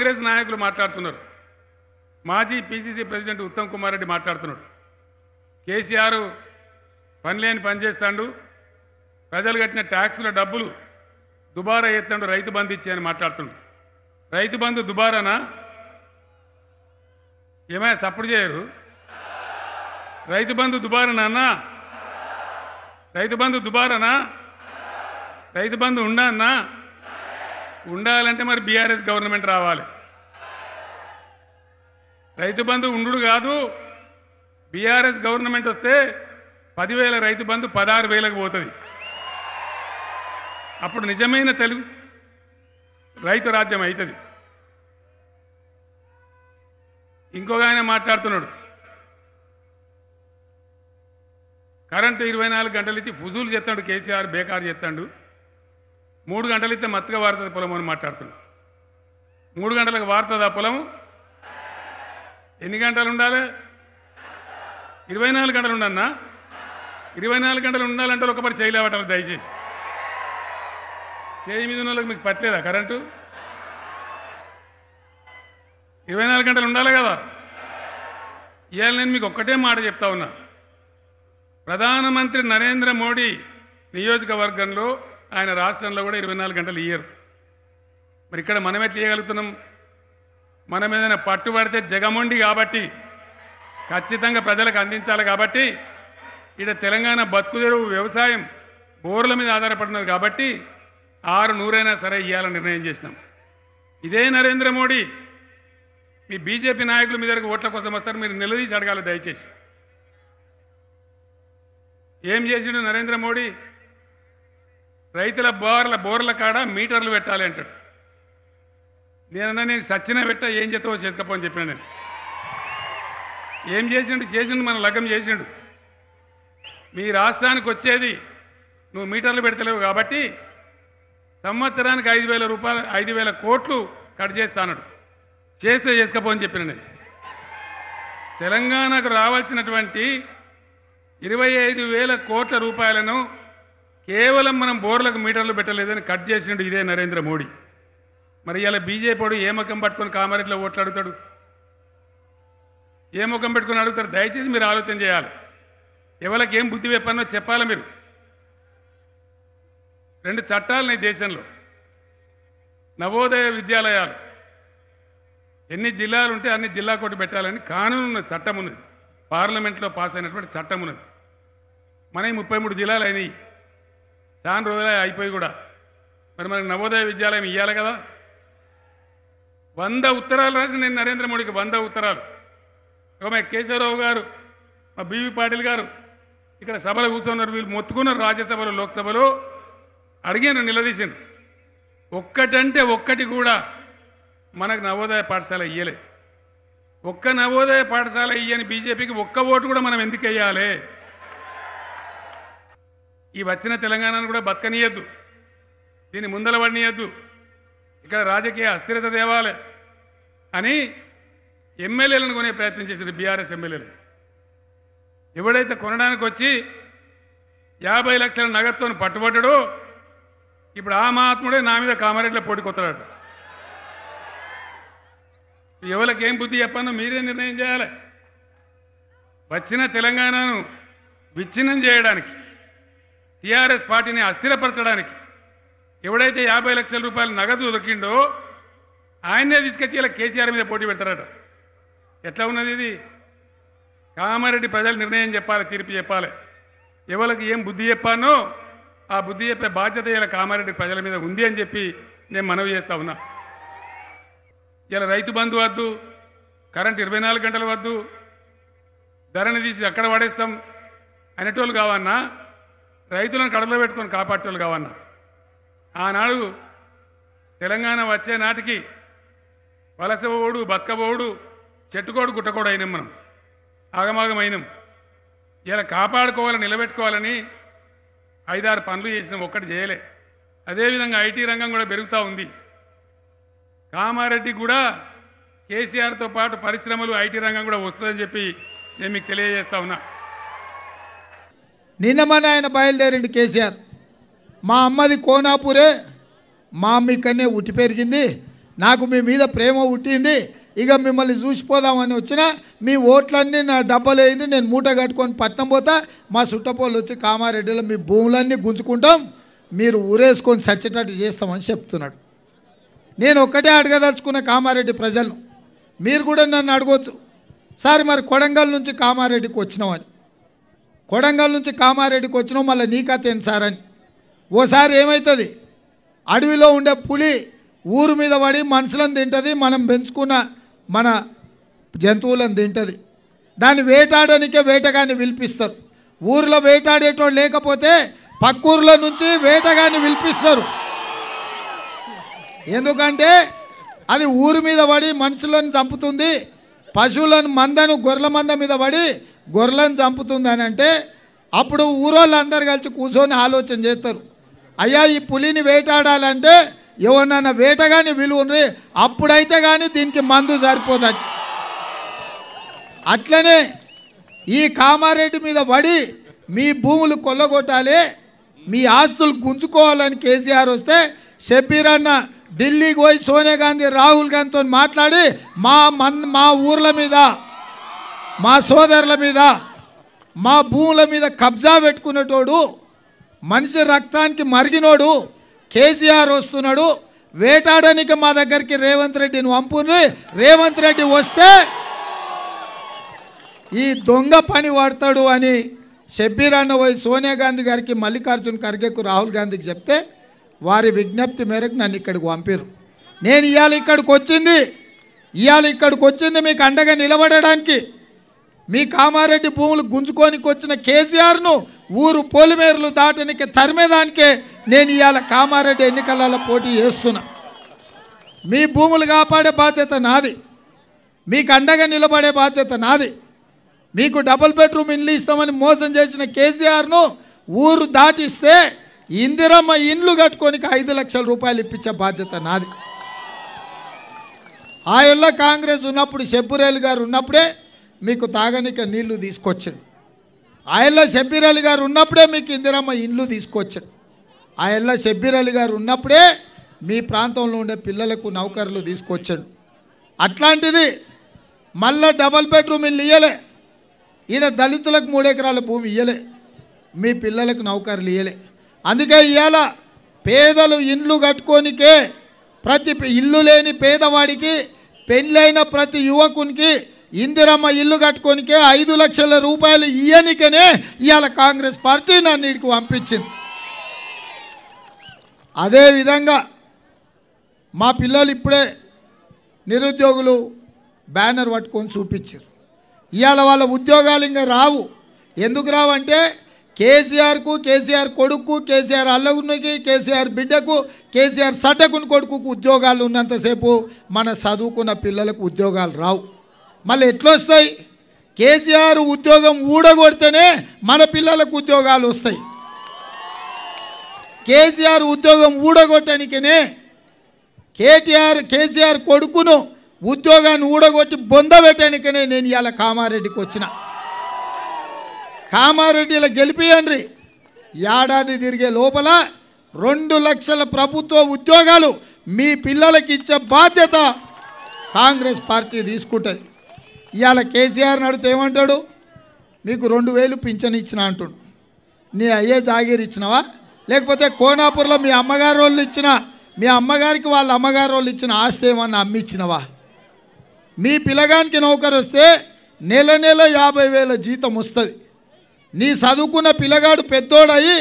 కాంగ్రెస్ నాయకులు మాట్లాడుతున్నారు మాజీ పిసిసి ప్రెసిడెంట్ ఉత్తమ్ కుమార్ రెడ్డి మాట్లాడుతున్నాడు కేసీఆర్ పనిలేని పని చేస్తాడు ప్రజలు కట్టిన ట్యాక్సుల డబ్బులు దుబారా ఎత్తండు రైతు బంధు ఇచ్చి అని మాట్లాడుతుండు రైతు బంధు దుబారానా ఏమైనా సపోర్ట్ చేయరు రైతు బంధు దుబారానా రైతు బంధు దుబారానా రైతు బంధు అన్నా ఉండాలంటే మరి బీఆర్ఎస్ గవర్నమెంట్ రావాలి రైతు బంధు ఉండు కాదు బీఆర్ఎస్ గవర్నమెంట్ వస్తే పదివేల రైతు బంధు పదహారు వేలకు పోతుంది అప్పుడు నిజమైన తెలుగు రైతు రాజ్యం అవుతుంది ఇంకొక ఆయన మాట్లాడుతున్నాడు కరెంటు ఇరవై నాలుగు గంటలు ఇచ్చి ఫుజూలు చెప్తాడు కేసీఆర్ బేకారు చెప్తాడు మూడు గంటలైతే మత్తుగా వారుతుంది పొలం అని మాట్లాడుతున్నాం మూడు గంటలకు వారుతుంది ఆ పొలం ఎన్ని గంటలు ఉండాలి ఇరవై నాలుగు గంటలు ఉండన్నా ఇరవై నాలుగు గంటలు ఉండాలంటే ఒకపరి చేయలేవటం దయచేసి స్టేజ్ మీద ఉన్న మీకు పట్టలేదా కరెంటు ఇరవై నాలుగు గంటలు ఉండాలి కదా ఇవాళ నేను మీకు ఒక్కటే మాట చెప్తా ఉన్నా ప్రధానమంత్రి నరేంద్ర మోడీ నియోజకవర్గంలో ఆయన రాష్ట్రంలో కూడా ఇరవై నాలుగు గంటలు ఇయ్యరు మరి ఇక్కడ మనం ఎట్లా ఇవ్వగలుగుతున్నాం మనం ఏదైనా పట్టుబడితే జగమొండి కాబట్టి ఖచ్చితంగా ప్రజలకు అందించాలి కాబట్టి ఇక్కడ తెలంగాణ బతుకుదెరువు వ్యవసాయం బోర్ల మీద ఆధారపడినది కాబట్టి ఆరు నూరైనా సరే ఇవ్వాలని నిర్ణయం చేసినాం ఇదే నరేంద్ర మోడీ మీ బీజేపీ నాయకులు మీ దగ్గర ఓట్ల కోసం వస్తారు మీరు నిలదీసి అడగాలి దయచేసి ఏం చేసిండు నరేంద్ర మోడీ రైతుల బోర్ల బోర్ల కాడ మీటర్లు పెట్టాలి అంటాడు నేనన్నా నేను సచ్చిన పెట్ట ఏం చేస్తావో చేసుకోపో అని నేను ఏం చేసిండు చేసిండు మన లగ్గం చేసిండు మీ రాష్ట్రానికి వచ్చేది నువ్వు మీటర్లు పెడతలేవు కాబట్టి సంవత్సరానికి ఐదు వేల రూపాయలు ఐదు వేల కోట్లు కట్ చేస్తానడు చేస్తే చేసుకపో అని చెప్పిన నేను తెలంగాణకు రావాల్సినటువంటి ఇరవై ఐదు వేల కోట్ల రూపాయలను కేవలం మనం బోర్లకు మీటర్లు పెట్టలేదని కట్ చేసినట్టు ఇదే నరేంద్ర మోడీ మరి ఇలా బీజేపీడు ఏ ముఖం పట్టుకొని కామారెడ్డిలో ఓట్లు అడుగుతాడు ఏ ముఖం పెట్టుకుని అడుగుతారు దయచేసి మీరు ఆలోచన చేయాలి ఎవరికి ఏం బుద్ధి చెప్పానో చెప్పాలి మీరు రెండు చట్టాలు దేశంలో నవోదయ విద్యాలయాలు ఎన్ని జిల్లాలు ఉంటే అన్ని జిల్లా కోటి పెట్టాలని కానూను ఉన్నది చట్టం ఉన్నది పార్లమెంట్లో పాస్ అయినటువంటి చట్టం ఉన్నది మనకి ముప్పై మూడు జిల్లాలు అయినాయి చాలా రోజులే అయిపోయి కూడా మరి మనకు నవోదయ విద్యాలయం ఇవ్వాలి కదా వంద ఉత్తరాలు రాసి నేను నరేంద్ర మోడీకి వంద ఉత్తరాలు ఇక కేశవరావు గారు మా బీవీ పాటిల్ గారు ఇక్కడ సభలు కూర్చున్నారు వీళ్ళు మొత్తుకున్నారు రాజ్యసభలో లోక్సభలో అడిగాను నిలదీశాను ఒక్కటంటే ఒక్కటి కూడా మనకు నవోదయ పాఠశాల ఇయ్యలే ఒక్క నవోదయ పాఠశాల ఇయ్యని బీజేపీకి ఒక్క ఓటు కూడా మనం ఎందుకు వేయాలి ఈ వచ్చిన తెలంగాణను కూడా బతకనీయద్దు దీన్ని ముందల పడనీయద్దు ఇక్కడ రాజకీయ అస్థిరత తేవాలి అని ఎమ్మెల్యేలను కొనే ప్రయత్నం చేసింది బీఆర్ఎస్ ఎమ్మెల్యేలు ఎవడైతే కొనడానికి వచ్చి యాభై లక్షల నగదుతో పట్టుబడ్డాడో ఇప్పుడు ఆ మహాత్ముడే నా మీద కామారెడ్డిలో పోటీకొత్తాడట ఎవరికి ఏం బుద్ధి చెప్పానో మీరే నిర్ణయం చేయాలి వచ్చిన తెలంగాణను విచ్ఛిన్నం చేయడానికి టీఆర్ఎస్ పార్టీని అస్థిరపరచడానికి ఎవడైతే యాభై లక్షల రూపాయలు నగదు దొరికిండో ఆయనే తీసుకొచ్చి ఇలా కేసీఆర్ మీద పోటీ పెడతారట ఎట్లా ఉన్నది ఇది కామారెడ్డి ప్రజలు నిర్ణయం చెప్పాలి తీర్పు చెప్పాలి ఎవరికి ఏం బుద్ధి చెప్పానో ఆ బుద్ధి చెప్పే బాధ్యత ఇలా కామారెడ్డి ప్రజల మీద ఉంది అని చెప్పి నేను మనవి చేస్తా ఉన్నా ఇలా రైతు బంధు వద్దు కరెంట్ ఇరవై నాలుగు గంటలు వద్దు ధరని తీసి అక్కడ పడేస్తాం అనేటోళ్ళు కావన్నా రైతులను కడలో పెట్టుకొని కాపాడేవాళ్ళు కావన్నారు ఆనాడు తెలంగాణ వచ్చే నాటికి వలసబోడు బతకబోడు చెట్టుకోడు గుట్టకోడు అయినాం మనం ఆగమాగమైనాం ఇలా కాపాడుకోవాలని నిలబెట్టుకోవాలని ఐదారు పనులు చేసినాం ఒక్కటి చేయలే అదేవిధంగా ఐటీ రంగం కూడా పెరుగుతూ ఉంది కామారెడ్డి కూడా కేసీఆర్తో పాటు పరిశ్రమలు ఐటీ రంగం కూడా వస్తుందని చెప్పి నేను మీకు తెలియజేస్తా ఉన్నా నిన్నమని ఆయన బయలుదేరిండి కేసీఆర్ మా అమ్మది కోనాపూరే మా అమ్మ ఇక్కడనే ఉట్టి పెరిగింది నాకు మీ మీద ప్రేమ ఉట్టింది ఇక మిమ్మల్ని చూసిపోదామని వచ్చిన మీ ఓట్లన్నీ నా డబ్బలు అయింది నేను మూట కట్టుకొని పట్నం పోతా మా చుట్టపోళ్ళు వచ్చి కామారెడ్డిలో మీ భూములన్నీ గుంజుకుంటాం మీరు ఊరేసుకొని చచ్చేటట్టు చేస్తామని చెప్తున్నాడు నేను ఒక్కటే అడగదలుచుకున్న కామారెడ్డి ప్రజలను మీరు కూడా నన్ను అడగవచ్చు సార్ మరి కొడంగల్ నుంచి కామారెడ్డికి వచ్చినామని కొడంగల్ నుంచి కామారెడ్డికి వచ్చినాం మళ్ళీ నీకతేం సార్ అని ఓసారి ఏమవుతుంది అడవిలో ఉండే పులి ఊరు మీద పడి మనుషులను తింటుంది మనం పెంచుకున్న మన జంతువులను తింటుంది దాన్ని వేటాడనికే వేటగాన్ని పిలిపిస్తారు ఊరిలో వేటాడేటోడు లేకపోతే పక్కూర్ల నుంచి వేటగాన్ని పిలిపిస్తారు ఎందుకంటే అది ఊరి మీద పడి మనుషులను చంపుతుంది పశువులను మందను గొర్రెల మంద మీద పడి గొర్రెలను అని అంటే అప్పుడు ఊరోళ్ళందరూ కలిసి కూర్చొని ఆలోచన చేస్తారు అయ్యా ఈ పులిని వేటాడాలంటే ఎవరినైనా వేటగాని విలువని అప్పుడైతే కానీ దీనికి మందు సరిపోదట అట్లనే ఈ కామారెడ్డి మీద పడి మీ భూములు కొల్లగొట్టాలి మీ ఆస్తులు గుంజుకోవాలని కేసీఆర్ వస్తే షబ్బీర్ అన్న ఢిల్లీకి పోయి సోనియా గాంధీ రాహుల్ గాంధీతో మాట్లాడి మా మన్ మా ఊర్ల మీద మా సోదరుల మీద మా భూముల మీద కబ్జా పెట్టుకునేటోడు మనిషి రక్తానికి మరిగినోడు కేసీఆర్ వస్తున్నాడు వేటాడడానికి మా దగ్గరికి రేవంత్ రెడ్డిని పంపుని రేవంత్ రెడ్డి వస్తే ఈ దొంగ పని పడతాడు అని షబ్బీర్ అన్న పోయి సోనియా గాంధీ గారికి మల్లికార్జున్ ఖర్గేకు రాహుల్ గాంధీకి చెప్తే వారి విజ్ఞప్తి మేరకు నన్ను ఇక్కడికి పంపారు నేను ఇవాళ ఇక్కడికి వచ్చింది ఇవాళ ఇక్కడికి వచ్చింది మీకు అండగా నిలబడడానికి మీ కామారెడ్డి భూములు గుంజుకోనికి వచ్చిన కేసీఆర్ను ఊరు పోలిమేరులు దాటనికి తరిమేదానికే నేను ఇవాళ కామారెడ్డి ఎన్నికలలో పోటీ చేస్తున్నా మీ భూములు కాపాడే బాధ్యత నాది మీకు అండగా నిలబడే బాధ్యత నాది మీకు డబుల్ బెడ్రూమ్ ఇండ్లు ఇస్తామని మోసం చేసిన కేసీఆర్ను ఊరు దాటిస్తే ఇందిరమ్మ ఇండ్లు కట్టుకోనికి ఐదు లక్షల రూపాయలు ఇప్పించే బాధ్యత నాది ఆ ఇళ్ళ కాంగ్రెస్ ఉన్నప్పుడు షబ్బురేలు గారు ఉన్నప్పుడే మీకు తాగనిక నీళ్లు తీసుకొచ్చాడు ఆయల్లా షబ్బీర్ అలీ గారు ఉన్నప్పుడే మీకు ఇందిరమ్మ ఇండ్లు తీసుకొచ్చాడు ఆయల్లా షబ్బీర్ అలీ గారు ఉన్నప్పుడే మీ ప్రాంతంలో ఉండే పిల్లలకు నౌకర్లు తీసుకొచ్చాడు అట్లాంటిది మళ్ళా డబల్ బెడ్రూమ్ ఇల్లు ఇయ్యలే ఈయన దళితులకు మూడెకరాల భూమి ఇయ్యలే మీ పిల్లలకు నౌకర్లు ఇయ్యలే అందుకే ఇవాళ పేదలు ఇండ్లు కట్టుకోనికే ప్రతి ఇల్లు లేని పేదవాడికి పెళ్ళైన ప్రతి యువకునికి ఇందిరమ్మ ఇల్లు కట్టుకోనికే ఐదు లక్షల రూపాయలు ఇయ్యనికనే ఇవాళ కాంగ్రెస్ పార్టీ నన్ను ఇక పంపించింది అదేవిధంగా మా పిల్లలు ఇప్పుడే నిరుద్యోగులు బ్యానర్ పట్టుకొని చూపించారు ఇవాళ వాళ్ళ ఉద్యోగాలు ఇంకా రావు ఎందుకు రావంటే కేసీఆర్కు కేసీఆర్ కొడుకు కేసీఆర్ అల్లగునికి కేసీఆర్ బిడ్డకు కేసీఆర్ సటకుని కొడుకుకు ఉద్యోగాలు ఉన్నంతసేపు మన చదువుకున్న పిల్లలకు ఉద్యోగాలు రావు మళ్ళీ ఎట్లొస్తాయి కేసీఆర్ ఉద్యోగం ఊడగొడితేనే మన పిల్లలకు ఉద్యోగాలు వస్తాయి కేసీఆర్ ఉద్యోగం ఊడగొట్టడానికనే కేటీఆర్ కేసీఆర్ కొడుకును ఉద్యోగాన్ని ఊడగొట్టి బొందబెట్టడానికనే నేను ఇవాళ కామారెడ్డికి వచ్చిన కామారెడ్డిలో గెలిపియండ్రి ఏడాది తిరిగే లోపల రెండు లక్షల ప్రభుత్వ ఉద్యోగాలు మీ పిల్లలకి ఇచ్చే బాధ్యత కాంగ్రెస్ పార్టీ తీసుకుంటుంది ఇవాళ కేసీఆర్ నడితే ఏమంటాడు నీకు రెండు వేలు పింఛన్ ఇచ్చిన అంటుడు నీ అయ్యే జాగీర్ ఇచ్చినావా లేకపోతే కోనాపూర్లో మీ అమ్మగారు వాళ్ళు ఇచ్చిన మీ అమ్మగారికి వాళ్ళ అమ్మగారు వాళ్ళు ఇచ్చిన ఆస్తి ఏమన్నా అమ్మిచ్చినవా మీ పిల్లగానికి నౌకరు వస్తే నెల నెల యాభై వేల జీతం వస్తుంది నీ చదువుకున్న పిల్లగాడు పెద్దోడయి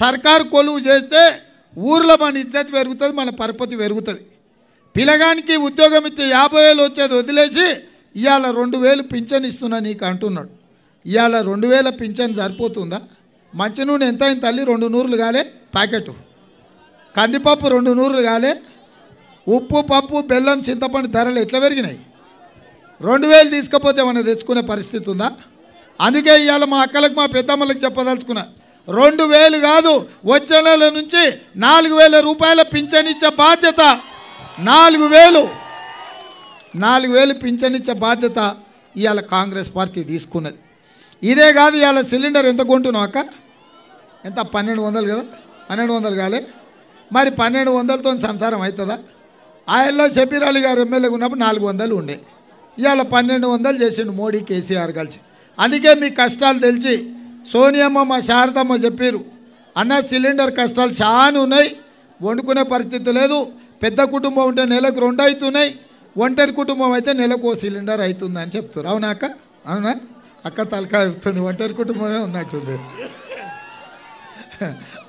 సర్కారు కొలువు చేస్తే ఊర్లో మన ఇజ్జత్ పెరుగుతుంది మన పరపతి పెరుగుతుంది పిల్లగానికి ఉద్యోగం ఇస్తే యాభై వేలు వచ్చేది వదిలేసి ఇవాళ రెండు వేలు పింఛన్ ఇస్తున్నా నీకు అంటున్నాడు ఇవాళ రెండు వేల పింఛన్ సరిపోతుందా మంచి నూనె ఎంత అయిన తల్లి రెండు నూరులు కాలే ప్యాకెట్ కందిపప్పు రెండు నూరులు కాలే ఉప్పు పప్పు బెల్లం చింతపండు ధరలు ఎట్లా పెరిగినాయి రెండు వేలు తీసుకపోతే ఏమైనా తెచ్చుకునే పరిస్థితి ఉందా అందుకే ఇవాళ మా అక్కలకు మా పెద్దమ్మలకు చెప్పదలుచుకున్నా రెండు వేలు కాదు వచ్చే నెల నుంచి నాలుగు వేల రూపాయల పింఛన్ ఇచ్చే బాధ్యత నాలుగు వేలు నాలుగు వేలు పింఛనిచ్చే బాధ్యత ఇవాళ కాంగ్రెస్ పార్టీ తీసుకున్నది ఇదే కాదు ఇవాళ సిలిండర్ ఎంత కొంటున్నావు అక్క ఎంత పన్నెండు వందలు కదా పన్నెండు వందలు కాలే మరి పన్నెండు వందలతో సంసారం అవుతుందా ఆయనలో షబీరాలి గారు ఎమ్మెల్యేగా ఉన్నప్పుడు నాలుగు వందలు ఉండే ఇవాళ పన్నెండు వందలు చేసిండు మోడీ కేసీఆర్ కలిసి అందుకే మీ కష్టాలు తెలిసి సోనియమ్మ మా శారదమ్మ చెప్పారు అన్న సిలిండర్ కష్టాలు చాలా ఉన్నాయి వండుకునే పరిస్థితి లేదు పెద్ద కుటుంబం ఉంటే నెలకు రెండు అవుతున్నాయి ఒంటరి కుటుంబం అయితే నెలకు సిలిండర్ అవుతుందని చెప్తారు అవునా అక్క అవునా అక్క తలకాయ ఒంటరి కుటుంబమే ఉన్నట్టుంది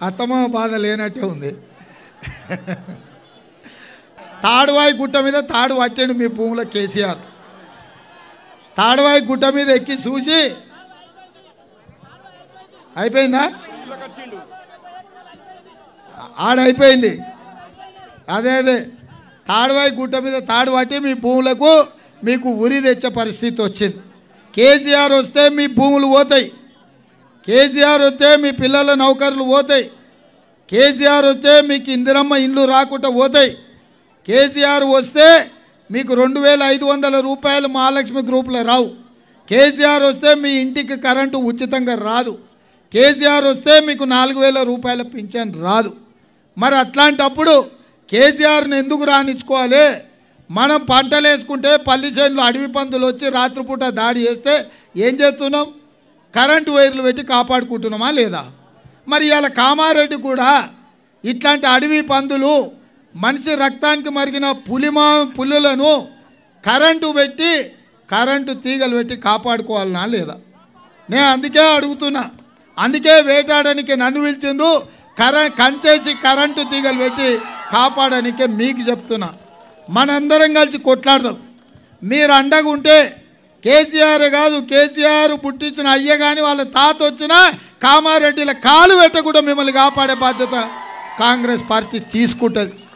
అత్తమ్మ బాధ లేనట్టే ఉంది తాడువాయి గుట్ట మీద తాడు పట్టండి మీ భూముల కేసీఆర్ తాడువాయి గుట్ట మీద ఎక్కి చూసి అయిపోయిందా ఆడైపోయింది అదే అదే తాడువాయి గుట్ట మీద తాడు పట్టి మీ భూములకు మీకు ఉరి తెచ్చే పరిస్థితి వచ్చింది కేసీఆర్ వస్తే మీ భూములు పోతాయి కేసీఆర్ వస్తే మీ పిల్లల నౌకర్లు పోతాయి కేసీఆర్ వస్తే మీకు ఇందిరమ్మ ఇండ్లు రాకుండా పోతాయి కేసీఆర్ వస్తే మీకు రెండు వేల ఐదు వందల రూపాయలు మహాలక్ష్మి గ్రూప్లో రావు కేసీఆర్ వస్తే మీ ఇంటికి కరెంటు ఉచితంగా రాదు కేసీఆర్ వస్తే మీకు నాలుగు వేల రూపాయల పింఛన్ రాదు మరి అట్లాంటప్పుడు కేసీఆర్ని ఎందుకు రాణించుకోవాలి మనం పంటలు వేసుకుంటే పల్లి చేనులు అడవి పందులు వచ్చి రాత్రిపూట దాడి చేస్తే ఏం చేస్తున్నాం కరెంటు వైర్లు పెట్టి కాపాడుకుంటున్నామా లేదా మరి ఇలా కామారెడ్డి కూడా ఇట్లాంటి అడవి పందులు మనిషి రక్తానికి మరిగిన పులిమా పులులను కరెంటు పెట్టి కరెంటు తీగలు పెట్టి కాపాడుకోవాలనా లేదా నేను అందుకే అడుగుతున్నా అందుకే వేటాడడానికి నన్ను పిలిచిండ్రు కరె కంచేసి కరెంటు తీగలు పెట్టి కాపాడనికే మీకు చెప్తున్నా మనందరం కలిసి కొట్లాడదాం మీరు అండగా ఉంటే కేసీఆర్ కాదు కేసీఆర్ పుట్టించిన అయ్య కానీ వాళ్ళ తాత వచ్చిన కామారెడ్డిల కాలు పెట్టకుండా కూడా మిమ్మల్ని కాపాడే బాధ్యత కాంగ్రెస్ పార్టీ తీసుకుంటుంది